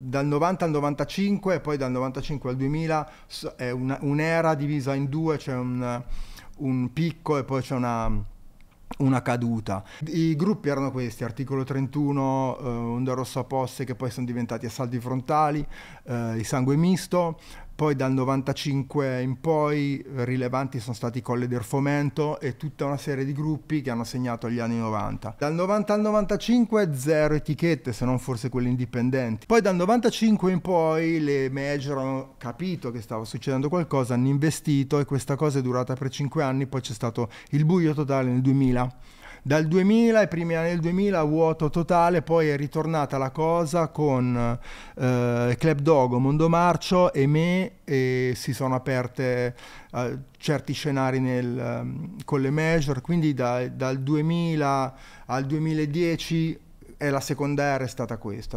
dal 90 al 95 e poi dal 95 al 2000 è una, un'era divisa in due, c'è cioè un, un, picco e poi c'è una, una, caduta. I gruppi erano questi, articolo 31, eh, Onda Rossa Posse che poi sono diventati assalti frontali, eh, il sangue misto, poi dal 95 in poi eh, rilevanti sono stati i Colle del Fomento e tutta una serie di gruppi che hanno segnato gli anni 90. Dal 90 al 95 zero etichette, se non forse quelle indipendenti. Poi dal 95 in poi le major hanno capito che stava succedendo qualcosa, hanno investito e questa cosa è durata per 5 anni, poi c'è stato il buio totale nel 2000 dal 2000, e primi anni del 2000, vuoto totale, poi è ritornata la cosa con eh, Club Dogo, Mondomarcio e me e si sono aperte eh, certi scenari nel, ehm, con le major, quindi da, dal 2000 al 2010 è la seconda era è stata questa.